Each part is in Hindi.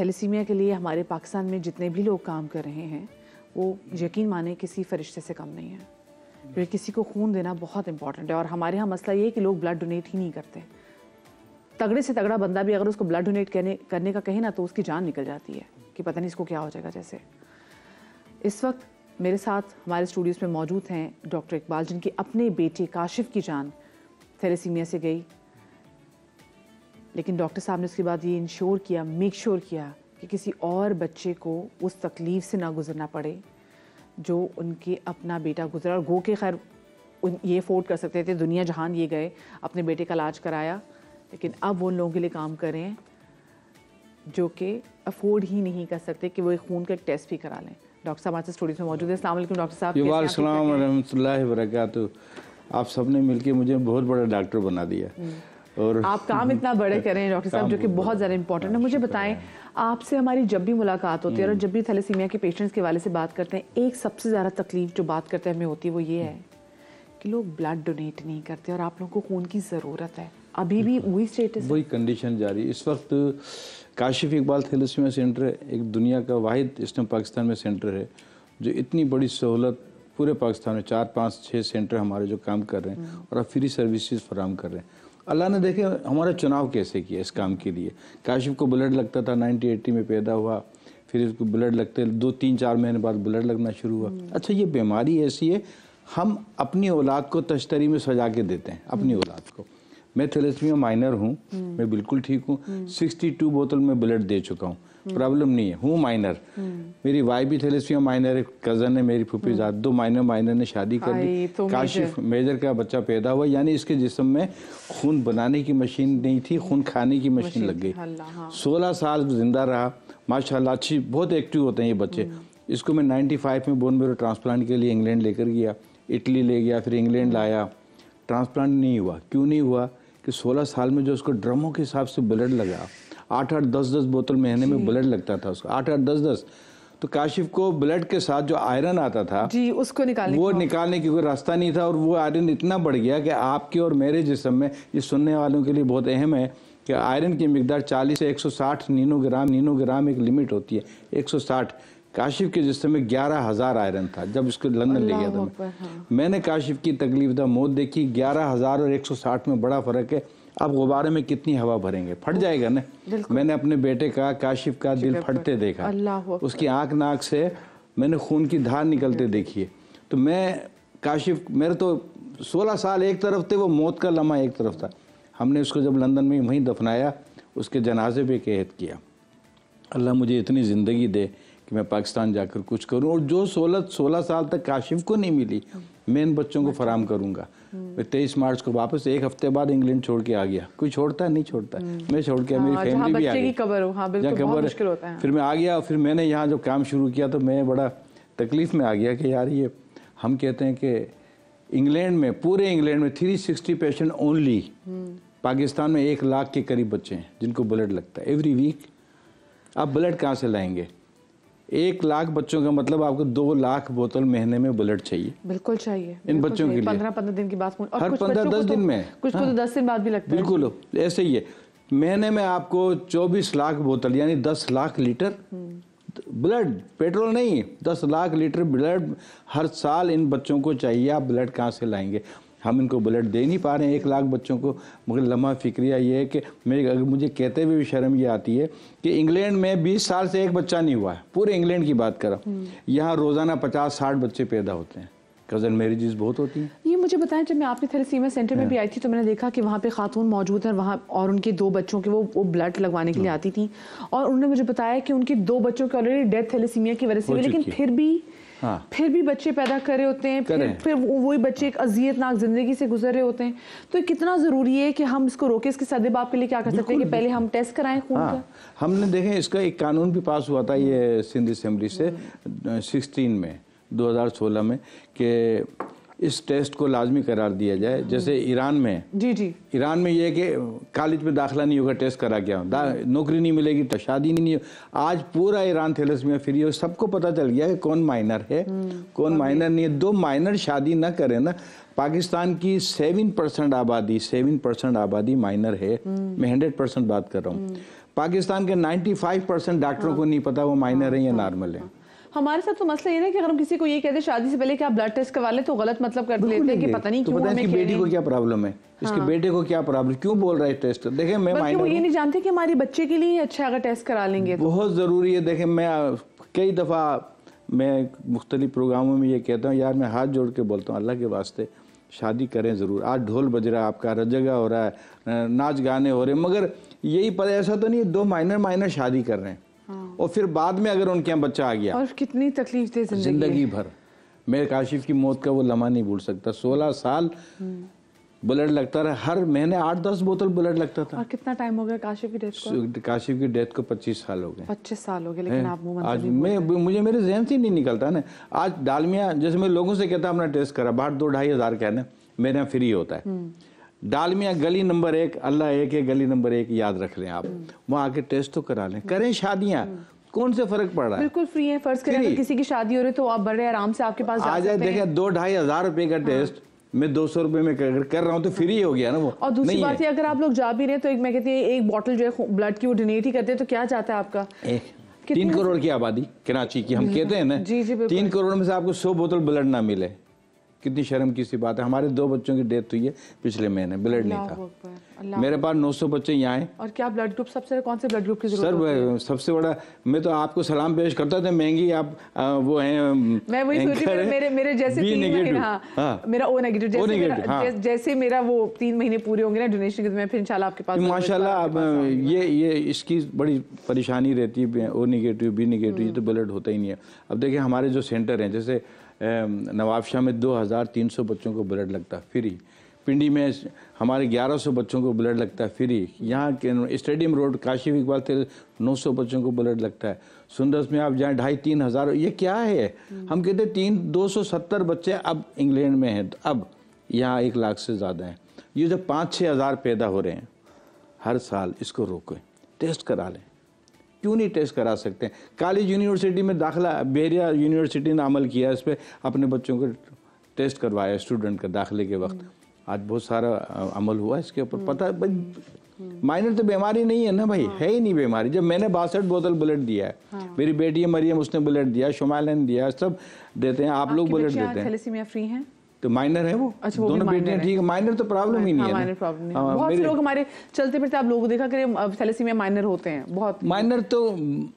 थैलीसीमिया के लिए हमारे पाकिस्तान में जितने भी लोग काम कर रहे हैं वो यकीन माने किसी फरिश्ते से कम नहीं है क्योंकि किसी को खून देना बहुत इंपॉर्टेंट है और हमारे यहाँ मसला ये है कि लोग ब्लड डोनेट ही नहीं करते तगड़े से तगड़ा बंदा भी अगर उसको ब्लड डोनेट करने करने का कहे ना तो उसकी जान निकल जाती है कि पता नहीं इसको क्या हो जाएगा जैसे इस वक्त मेरे साथ हमारे स्टूडियोज़ में मौजूद हैं डॉक्टर इकबाल जिनके अपने बेटे काशिफ की जान थेलीसीमिया से गई लेकिन डॉक्टर साहब ने उसके बाद ये इंश्योर किया मेक श्योर किया कि किसी और बच्चे को उस तकलीफ़ से ना गुजरना पड़े जो उनके अपना बेटा गुजरा और गो के खैर ये अफोर्ड कर सकते थे दुनिया जहान ये गए अपने बेटे का इलाज कराया लेकिन अब वो उन लोगों के लिए काम करें जो कि अफोर्ड ही नहीं कर सकते कि वो एक खून का एक टेस्ट भी करा लें डॉक्टर साहब आज स्टूडियो में मौजूद है अलैक्म डॉक्टर साहब वरह वरक आप सबने मिल मुझे बहुत बड़ा डॉक्टर बना दिया हम्म। और आप काम इतना बड़े कर रहे हैं डॉक्टर साहब जो कि बहुत ज़्यादा इंपॉर्टेंट है मुझे बताएं आपसे हमारी जब भी मुलाकात होती है और हम्म। जब भी थैलेसीमिया के पेशेंट्स के वाले से बात करते हैं एक सबसे ज़्यादा तकलीफ जो बात करते हमें होती है वो ये है कि लोग ब्लड डोनेट नहीं करते और आप लोगों को खून की ज़रूरत है अभी भी हम्म। वही स्टेटस वही कंडीशन जारी इस वक्त काशिफ इकबाल थैलेसीमिया सेंटर है एक दुनिया का वाहिद इस टाइम पाकिस्तान में सेंटर है जो इतनी बड़ी सहूलत पूरे पाकिस्तान में चार पाँच छः सेंटर हमारे जो काम कर रहे हैं हम्म। और अब फ्री सर्विसेज फराम कर रहे हैं अल्लाह ने देखे हमारा चुनाव कैसे किया इस काम के लिए काशिफ को ब्लड लगता था नाइनटी एट्टी में पैदा हुआ फिर इसको ब्लड लगते दो तीन चार महीने बाद ब्लड लगना शुरू हुआ हम्म। अच्छा ये बीमारी ऐसी है हम अपनी औलाद को तश्तरी में सजा के देते हैं अपनी हम्म। औलाद को मैं थेलेसमिया माइनर हूँ हम्म। मैं बिल्कुल ठीक हूँ सिक्सटी टू बोतल में ब्लड दे चुका हूँ प्रॉब्लम नहीं है हूँ माइनर मेरी वाई भी थेलेसिया माइनर है कजन है मेरी फूफी जात दो माइनर माइनर ने शादी कर ली तो काशिफ मेजर का बच्चा पैदा हुआ यानी इसके जिसम में खून बनाने की मशीन नहीं थी खून खाने की मशीन लग गई हाँ। सोलह साल जिंदा रहा माशाला अच्छी बहुत एक्टिव होते हैं ये बच्चे हम्म। इसको मैं नाइन्टी में बोन मेरो ट्रांसप्लांट के लिए इंग्लैंड लेकर गया इटली ले गया फिर इंग्लैंड हम्म। लाया ट्रांसप्लांट नहीं हुआ क्यों नहीं हुआ कि 16 साल में जो उसको ड्रमों के हिसाब से ब्लड लगा आठ आठ दस दस बोतल महीने में ब्लड लगता था उसको आठ आठ दस दस तो काशिफ को ब्लड के साथ जो आयरन आता था जी उसको निकालने वो निकालने की कोई रास्ता नहीं था और वो आयरन इतना बढ़ गया कि आपके और मेरे जिसम में ये सुनने वालों के लिए बहुत अहम है कि आयरन की मकदार 40 से 160 नीनो ग्राम एक लिमिट होती है 160 काशिफ के जिसम में ग्यारह हज़ार आयरन था जब इसको लंदन ले गया था मैं हाँ। मैंने काशिफ की तकलीफ दा मौत देखी ग्यारह हज़ार और एक सौ साठ में बड़ा फ़र्क है अब गुब्बारे में कितनी हवा भरेंगे फट जाएगा ना मैंने अपने बेटे का काशिफ का दिल फटते देखा उसकी आंख नाक से मैंने खून की धार निकलते देखी है तो मैं काशिफ मेरे तो 16 साल एक तरफ थे वो मौत का लम्हा एक तरफ था हमने उसको जब लंदन में वहीं दफनाया उसके जनाजे पे कैद किया अल्लाह मुझे इतनी ज़िंदगी दे कि मैं पाकिस्तान जाकर कुछ करूं और जो सोलह सोलह साल तक काशिफ को नहीं मिली मैं इन बच्चों को फराम करूंगा हम्म। मैं तेईस मार्च को वापस एक हफ्ते बाद इंग्लैंड छोड़ के आ गया कोई छोड़ता है नहीं छोड़ता है हम्म। मैं छोड़ के मेरी फैमिली हाँ, भी आ गई हाँ बिल्कुल खबर होता है फिर मैं आ गया फिर मैंने यहाँ जो काम शुरू किया तो मैं बड़ा तकलीफ में आ गया कि यार ये हम कहते हैं कि इंग्लैंड में पूरे इंग्लैंड में सिक्सटी पेशेंट ओनली पाकिस्तान में एक लाख के करीब बच्चे हैं जिनको ब्लड लगता है एवरी वीक आप ब्लड कहाँ से लाएंगे एक लाख बच्चों का मतलब आपको दो लाख बोतल महीने में बुलेट चाहिए बिल्कुल चाहिए इन बिल्कुल बच्चों के लिए पंद्रह पंद्रह दिन की बात और हर पंद्रह दस दिन तो में कुछ को तो हाँ। दस दिन बाद भी लगता बिल्कुल ऐसे ही है महीने में आपको चौबीस लाख बोतल यानी दस लाख लीटर ब्लड पेट्रोल नहीं दस लाख लीटर ब्लड हर साल इन बच्चों को चाहिए आप ब्लड कहाँ से लाएंगे हम इनको बुलेट दे नहीं पा रहे हैं एक लाख बच्चों को मगर लम्हा फिक्रिया ये है कि मेरे अगर मुझे कहते हुए भी शर्म ये आती है कि इंग्लैंड में बीस साल से एक बच्चा नहीं हुआ है पूरे इंग्लैंड की बात करो हम्म। यहाँ रोज़ाना पचास साठ बच्चे पैदा होते हैं कज़न मैरिजेस बहुत होती हैं ये मुझे बताया जब मैं आपके थैलेसीमिया सेंटर में भी हाँ। आई थी तो मैंने देखा कि वहाँ पे खातून मौजूद हैं वहाँ और उनके दो बच्चों के वो वो ब्लड लगवाने के लिए हाँ। आती थी और उन्होंने मुझे बताया कि उनके दो बच्चों की ऑलरेडी डेथ थे की वजह से लेकिन फिर भी हाँ। फिर भी बच्चे पैदा करे होते हैं फिर फिर वही बच्चे एक अजियतनाक जिंदगी से गुजर रहे होते हैं तो कितना ज़रूरी है कि हम इसको रोके इसके सदे बाप के लिए क्या कर सकते हैं कि पहले हम टेस्ट कराएं खून हाँ। का हमने देखे इसका एक कानून भी पास हुआ था ये सिंध असम्बली से हम्म। सिक्सटीन में 2016 में कि इस टेस्ट को लाजमी करार दिया जाए जैसे हम्म। ईरान में जी जी ईरान में यह कि कॉलेज में दाखिला नहीं होगा टेस्ट करा गया नौकरी नहीं मिलेगी तो शादी नहीं आज पूरा ईरान थेलेसमिया फ्री हो सबको पता चल गया कि कौन माइनर है हम्म। कौन माइनर नहीं है दो माइनर शादी ना करें ना पाकिस्तान की सेवन परसेंट आबादी सेवन परसेंट आबादी माइनर है हम्म। मैं हंड्रेड परसेंट बात कर रहा हूँ पाकिस्तान के नाइन्टी फाइव परसेंट डॉक्टरों को हाँ। नहीं पता वो माइनर हाँ, है या हाँ। नॉर्मल है हमारे साथ तो मसला ये ना कि अगर हम किसी को ये कहते शादी से पहले कि आप ब्लड टेस्ट करवा लें तो गलत मतलब कर लेते हैं कि पता नहीं तो क्यों हमें बेटी को क्या प्रॉब्लम है हाँ। इसके बेटे को क्या प्रॉब्लम क्यों बोल रहा है टेस्ट देखें मैं वो ये नहीं जानते कि हमारे बच्चे के लिए अच्छा अगर टेस्ट करा लेंगे तो। बहुत ज़रूरी है देखें मैं कई दफ़ा मैं मुख्तलिफ प्रोग्रामों में ये कहता हूँ यार मैं हाथ जोड़ के बोलता हूँ अल्लाह के वास्ते शादी करें ज़रूर आज ढोल बज रहा है आपका रजगा हो रहा है नाच गाने हो रहे हैं मगर यही पता ऐसा तो नहीं दो माइनर माइनर शादी कर रहे हैं और फिर बाद में अगर उनके यहाँ बच्चा आ गया और कितनी तकलीफ थी जिंदगी भर मेरे काशिफ की मौत का वो लम्हा नहीं भूल सकता सोलह साल ब्लड लगता रहा हर महीने आठ दस बोतल ब्लड लगता था और कितना टाइम हो गया काशिफ की डेथ को काशिफ की डेथ को पच्चीस साल हो गए पच्चीस साल हो गए लेकिन आप आज मैं मुझे मेरे जहन से नहीं निकलता ना आज डालमिया जैसे मैं लोगों से कहता अपना टेस्ट करा बाहर दो ढाई हज़ार कहना मेरे यहाँ फ्री होता है हम्म। डालमिया गली नंबर एक अल्लाह एक है गली नंबर एक याद रख लें आप वहाँ आके टेस्ट तो करा लें करें शादियाँ कौन से फर्क पड़ रहा है बिल्कुल फ्री है फर्ज करें किसी की शादी हो रही है तो आप बड़े आराम से आपके पास आ जाए देखें दो ढाई हजार रुपए का हाँ। टेस्ट मैं दो सौ रुपए में कर, कर रहा हूँ तो फ्री हो गया ना वो और दूसरी बात है अगर आप लोग जा भी रहे तो एक मैं कहती है एक बॉटल जो है ब्लड की वो डोनेट ही करते हैं तो क्या चाहता है आपका तीन करोड़ की आबादी कराची की हम हम्म। कहते हैं ना जी जी तीन करोड़ में से आपको सौ बोतल ब्लड ना मिले कितनी शर्म की सी बात है हमारे दो बच्चों की डेथ हुई है पिछले महीने ब्लड नहीं था मेरे पास 900 बच्चे यहाँ हैं और क्या ब्लड ग्रुप सबसे कौन से ब्लड ग्रुप की सर सबसे बड़ा मैं तो आपको सलाम पेश करता था महंगी आप आ, वो हैं मैं वही हम्म, सोच रही मेरे मेरे जैसे तीन महीने हाँ, हाँ मेरा ओ नेगेटिव जैसे मेरा हाँ। जैसे मेरा वो तीन महीने पूरे होंगे ना डोनेशन के तो मैं फिर इंशाल्लाह आपके पास माशाल्लाह ये ये इसकी बड़ी परेशानी रहती है ओ नेगेटिव बी नेगेटिव ये तो ब्लड होता ही नहीं है अब देखिए हमारे जो सेंटर हैं जैसे नवाबशाह में 2,300 बच्चों को ब्लड लगता फ्री पिंडी में हमारे 1100 बच्चों को ब्लड लगता है फ्री यहाँ स्टेडियम रोड काशी इकबाल नौ 900 बच्चों को ब्लड लगता है सुंदरस में आप जाएँ ढाई तीन हज़ार ये क्या है हम कहते तीन दो सौ सत्तर बच्चे अब इंग्लैंड में हैं तो अब यहाँ एक लाख से ज़्यादा हैं ये जब पाँच छः हज़ार पैदा हो रहे हैं हर साल इसको रोकें टेस्ट करा लें क्यों नहीं टेस्ट करा सकते हैं कॉलेज यूनिवर्सिटी में दाखिला बेरिया यूनिवर्सिटी ने अमल किया इस पर अपने बच्चों को टेस्ट करवाया स्टूडेंट का दाखिले के वक्त आज बहुत सारा अमल हुआ इसके ऊपर हम्म। पता भाई हम्म। माइनर तो बीमारी नहीं है ना भाई हाँ। है ही नहीं बीमारी जब मैंने बासठ बोतल बुलेट दिया है हाँ। मेरी बेटी है मरियम उसने बुलेट दिया शुमालन दिया सब देते हैं आप लोग बुलेट देते हैं फ्री हैं तो माइनर है वो अच्छा दोनों बेटियां ठीक है माइनर तो प्रॉब्लम ही नहीं है माइनर हाँ, प्रॉब्लम नहीं हाँ, बहुत से लोग हमारे चलते फिरते आप लोगों को देखा करें सेलेसी में माइनर होते हैं बहुत माइनर तो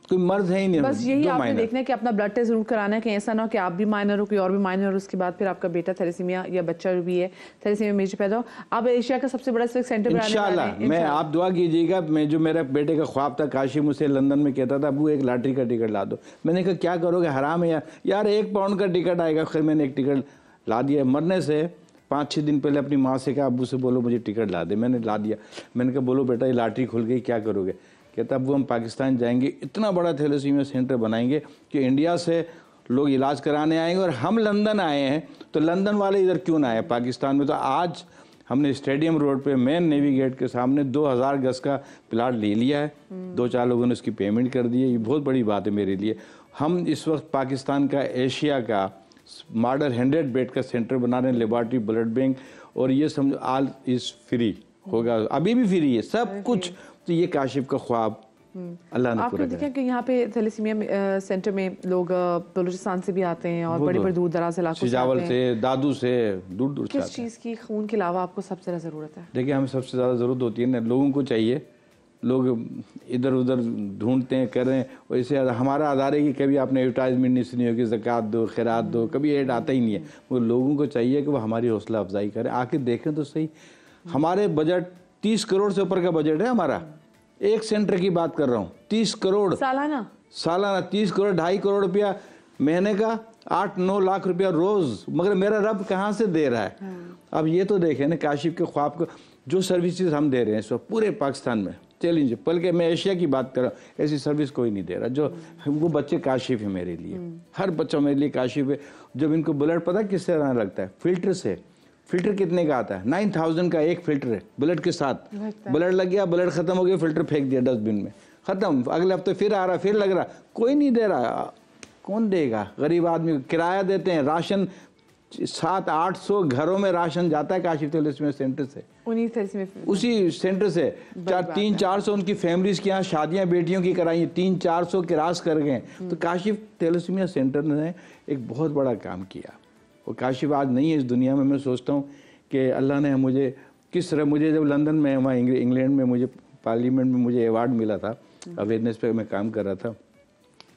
कोई मर्द है ही नहीं बस यही आपने देखना है कि अपना ब्लड टेस्ट जरूर कराना है कि ऐसा ना हो कि आप भी माइनर हो कोई और भी माइनर हो उसके बाद फिर आपका बेटा थैलेसीमिया या बच्चा जो भी है थैलेसीमिया मेजर पैदा हो आप एशिया का सबसे बड़ा सेंटर इंशाल्लाह मैं आप दुआ कीजिएगा मैं जो मेरा बेटे का ख्वाब था काशी मुझसे लंदन में कहता था अब एक लॉटरी का टिकट ला दो मैंने कहा क्या करोगे हराम है यार यार एक पाउंड का टिकट आएगा फिर मैंने एक टिकट ला दिया मरने से पाँच छः दिन पहले अपनी माँ से कहा अबू से बोलो मुझे टिकट ला दे मैंने ला दिया मैंने कहा बोलो बेटा ये लाटरी खुल गई क्या करोगे कहता अबू हम पाकिस्तान जाएंगे इतना बड़ा थैलेसीमिया सेंटर बनाएंगे कि इंडिया से लोग इलाज कराने आएंगे और हम लंदन आए हैं तो लंदन वाले इधर क्यों ना आए पाकिस्तान में तो आज हमने स्टेडियम रोड पे मेन नेवी गेट के सामने 2000 गज का प्लाट ले लिया है दो चार लोगों ने उसकी पेमेंट कर दी है ये बहुत बड़ी बात है मेरे लिए हम इस वक्त पाकिस्तान का एशिया का मॉडल हंड्रेड बेड का सेंटर बना रहे हैं लेबॉर्ट्री ब्लड बैंक और ये समझो आल इज़ फ्री होगा अभी भी फ्री है सब कुछ तो ये काशिफ का ख्वाब हम्म। अल्लाह ने आपने देखा कि यहाँ पे थैलेसीमिया सेंटर में लोग बलूचिस्तान से भी आते हैं और बड़े बड़े तो। दूर दराज से इलाकों से से दादू से दूर दूर किस चीज़ की खून के अलावा आपको सबसे ज़्यादा ज़रूरत है देखिए हमें सबसे ज़्यादा ज़रूरत होती है ना लोगों को चाहिए लोग इधर उधर ढूंढते हैं कर रहे हैं वैसे हमारा आधार है कि कभी आपने एडवर्टाइजमेंट नहीं सुनी होगी जक़ात दो खैरात दो कभी एड आता ही नहीं है वो लोगों को चाहिए कि वो हमारी हौसला अफजाई करें आके देखें तो सही हमारे बजट तीस करोड़ से ऊपर का बजट है हमारा एक सेंटर की बात कर रहा हूँ तीस करोड़ सालाना सालाना तीस करोड़ ढाई करोड़ रुपया महीने का आठ नौ लाख रुपया रोज़ मगर मेरा रब कहाँ से दे रहा है हाँ। अब ये तो देखें ना काशिफ के ख्वाब को जो सर्विसेज हम दे रहे हैं इस वक्त पूरे पाकिस्तान में चैलेंज बल्कि मैं एशिया की बात कर रहा हूँ ऐसी सर्विस कोई नहीं दे रहा जो वो बच्चे काशिफ है मेरे लिए हम्म। हर बच्चा मेरे लिए काशिफ है जब इनको ब्लड पता किस तरह लगता है फिल्टर से फिल्टर कितने का आता है नाइन थाउजेंड का एक फिल्टर है ब्लड के साथ ब्लड लग गया ब्लड खत्म हो गया फिल्टर फेंक दिया डस्टबिन में खत्म अगले हफ्ते फिर आ रहा फिर लग रहा कोई नहीं दे रहा कौन देगा गरीब आदमी किराया देते हैं राशन सात आठ सौ घरों में राशन जाता है काशिफ तलस्मिया सेंटर से उसी सेंटर से चार तीन चार सौ उनकी फैमिलीज के यहाँ शादियां बेटियों की कराई तीन चार सौ क्रास कर गए तो हम्म। काशिफ तेलसमिया सेंटर ने एक बहुत बड़ा काम किया वो काशिफ आज नहीं है इस दुनिया में मैं सोचता हूँ कि अल्लाह ने मुझे किस तरह मुझे जब लंदन में वहाँ इंग्लैंड में मुझे पार्लियामेंट में मुझे अवार्ड मिला था हम्म। अवेयरनेस पर मैं काम कर रहा था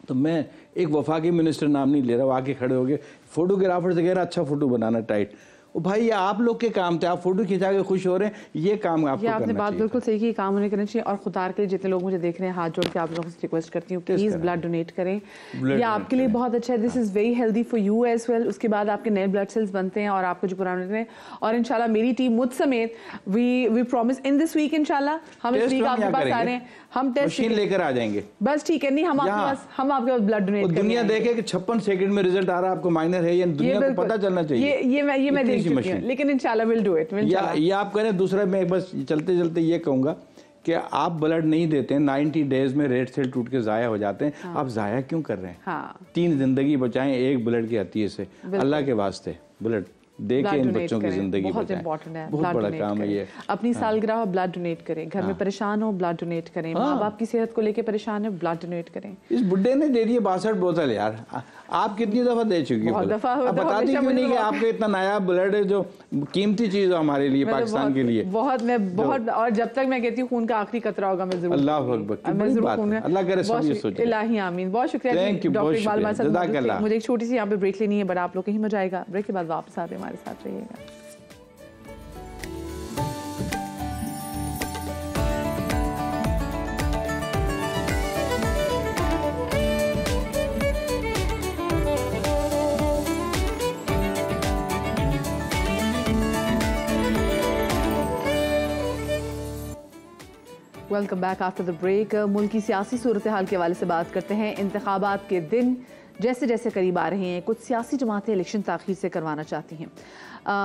तो मैं एक वफाकी मिनिस्टर नाम नहीं ले रहा हूँ आके खड़े हो गए फोटोग्राफर से कह रहा अच्छा फ़ोटो बनाना टाइट भाई ये आप लोग के काम थे आप फोटो खिंचा के खुश हो रहे हैं ये काम आपको ये आपने बात बिल्कुल सही की काम उन्हें करना चाहिए और खुदा के लिए जितने लोग मुझे देख रहे हैं हाथ जोड़ के आप लोगों से रिक्वेस्ट करती हूँ प्लीज ब्लड डोनेट करें ये आपके लिए बहुत अच्छा है this is very healthy for you as well उसके बाद आपके नए ब्लड सेल्स बनते हैं और आपको जो पुराने हैं और इनशाला मेरी टीम मुझ समेत we we promise in this week इनशाला हम इस वीक आपके पास आ रहे हैं हम टेस्ट लेकर आ जाएंगे बस ठीक है नहीं हम आपके पास हम आपके पास ब्लड डोनेट दुनिया देखे कि छप्पन सेकंड में रिजल्ट आ रहा है आपको माइनर है या दुनिया को पता चलना चाहिए ये मैं ये मैं छोटी सी मशीन लेकिन इंशाल्लाह विल डू इट या ये आप करें दूसरा मैं बस चलते चलते ये कहूँगा कि आप ब्लड नहीं देते हैं नाइन्टी डेज में रेड सेल टूट के ज़ाया हो जाते हैं हाँ। आप ज़ाया क्यों कर रहे हैं हाँ। तीन ज़िंदगी बचाएं एक ब्लड के हतिये से अल्लाह के वास्ते ब्लड दे इन बच्चों की जिंदगी बहुत इंपॉर्टेंट है बहुत बड़ा काम है ये अपनी हाँ। सालगिरह ब्लड डोनेट करें घर में हाँ। परेशान हो ब्लड डोनेट करें हाँ। माँ बाप की सेहत को लेकर परेशान है ब्लड डोनेट करें इस बुढ़े ने दे दिए बासठ बोतल यार आप कितनी दफा दे चुकी हो बता दी क्यों नहीं कि आपके इतना नया ब्लड है जो कीमती चीज है हमारे लिए पाकिस्तान के लिए बहुत मैं बहुत और जब तक मैं कहती हूँ खून का आखिरी कतरा होगा मैं जरूर अल्लाह अल्लाह करे इलाही आमीन बहुत शुक्रिया डॉक्टर मुझे एक छोटी सी यहाँ पे ब्रेक लेनी है बड़ा आप लोग कहीं मजा आएगा ब्रेक के बाद वापस आते हैं हमारे साथ रहिएगा welcome back after the break मुल्क की सियासी सूरत हाल के हवाले से बात करते हैं इंतबात के दिन जैसे जैसे करीब आ रहे हैं कुछ सियासी जमातें इलेक्शन तखिर से करवाना चाहती हैं